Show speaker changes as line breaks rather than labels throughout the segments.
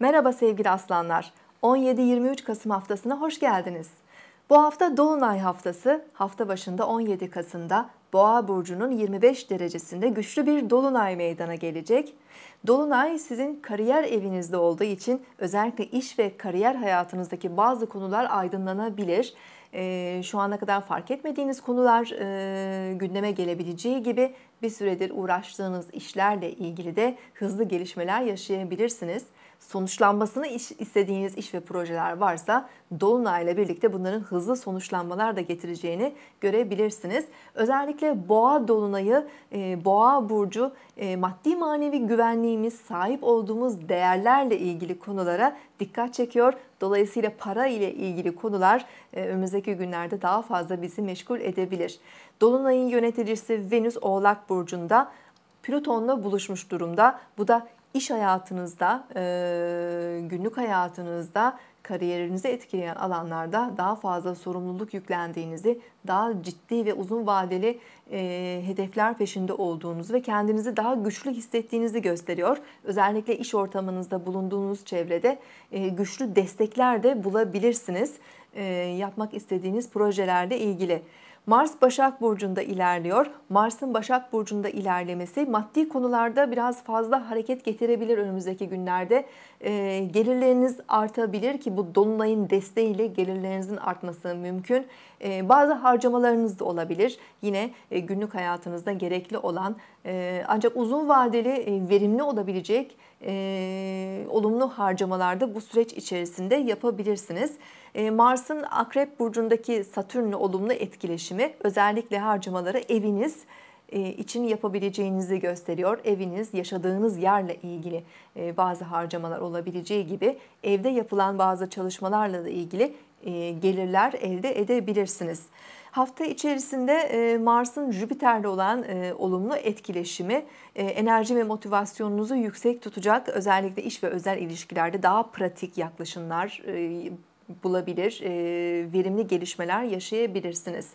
Merhaba sevgili aslanlar. 17-23 Kasım haftasına hoş geldiniz. Bu hafta Dolunay haftası, hafta başında 17 Kasım'da Boğa burcunun 25 derecesinde güçlü bir dolunay meydana gelecek. Dolunay sizin kariyer evinizde olduğu için özellikle iş ve kariyer hayatınızdaki bazı konular aydınlanabilir. E, şu ana kadar fark etmediğiniz konular e, gündeme gelebileceği gibi bir süredir uğraştığınız işlerle ilgili de hızlı gelişmeler yaşayabilirsiniz. Sonuçlanmasını iş, istediğiniz iş ve projeler varsa dolunayla birlikte bunların hızlı sonuçlanmalar da getireceğini görebilirsiniz. Özellikle boğa dolunayı, e, boğa burcu e, maddi manevi güvenliğimiz, sahip olduğumuz değerlerle ilgili konulara dikkat çekiyor. Dolayısıyla para ile ilgili konular e, önümüzdeki günlerde daha fazla bizi meşgul edebilir. Dolunay'ın yöneticisi Venüs Oğlak Burcu'nda Plüton'la buluşmuş durumda. Bu da iş hayatınızda, e, günlük hayatınızda kariyerinizi etkileyen alanlarda daha fazla sorumluluk yüklendiğinizi, daha ciddi ve uzun vadeli e, hedefler peşinde olduğunuzu ve kendinizi daha güçlü hissettiğinizi gösteriyor. Özellikle iş ortamınızda bulunduğunuz çevrede e, güçlü destekler de bulabilirsiniz yapmak istediğiniz projelerle ilgili. Mars Başak Burcu'nda ilerliyor. Mars'ın Başak Burcu'nda ilerlemesi maddi konularda biraz fazla hareket getirebilir önümüzdeki günlerde. E, gelirleriniz artabilir ki bu Dolunay'ın desteğiyle gelirlerinizin artması mümkün. E, bazı harcamalarınız da olabilir. Yine e, günlük hayatınızda gerekli olan e, ancak uzun vadeli e, verimli olabilecek e, olumlu harcamalarda bu süreç içerisinde yapabilirsiniz. E, Mars'ın Akrep Burcu'ndaki Satürn'le olumlu etkileşimi özellikle harcamaları eviniz, e, için yapabileceğinizi gösteriyor. Eviniz, yaşadığınız yerle ilgili e, bazı harcamalar olabileceği gibi evde yapılan bazı çalışmalarla da ilgili e, gelirler elde edebilirsiniz. Hafta içerisinde e, Mars'ın Jüpiter'le olan e, olumlu etkileşimi e, enerji ve motivasyonunuzu yüksek tutacak özellikle iş ve özel ilişkilerde daha pratik yaklaşımlar bulabilir, verimli gelişmeler yaşayabilirsiniz.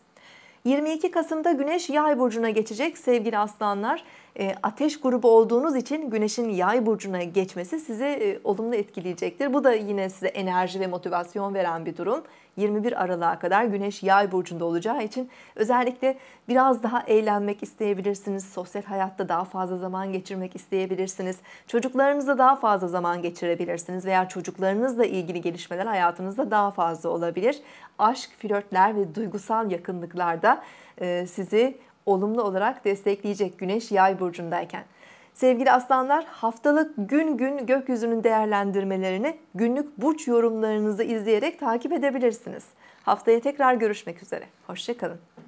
22 Kasım'da Güneş Yay burcuna geçecek sevgili aslanlar. E, ateş grubu olduğunuz için güneşin yay burcuna geçmesi sizi e, olumlu etkileyecektir. Bu da yine size enerji ve motivasyon veren bir durum. 21 Aralık'a kadar güneş yay burcunda olacağı için özellikle biraz daha eğlenmek isteyebilirsiniz. Sosyal hayatta daha fazla zaman geçirmek isteyebilirsiniz. Çocuklarınızla daha fazla zaman geçirebilirsiniz veya çocuklarınızla ilgili gelişmeler hayatınızda daha fazla olabilir. Aşk, flörtler ve duygusal yakınlıklarda e, sizi olumlu olarak destekleyecek Güneş Yay burcundayken. Sevgili aslanlar haftalık gün gün gökyüzünün değerlendirmelerini günlük burç yorumlarınızı izleyerek takip edebilirsiniz. Haftaya tekrar görüşmek üzere. Hoşçakalın.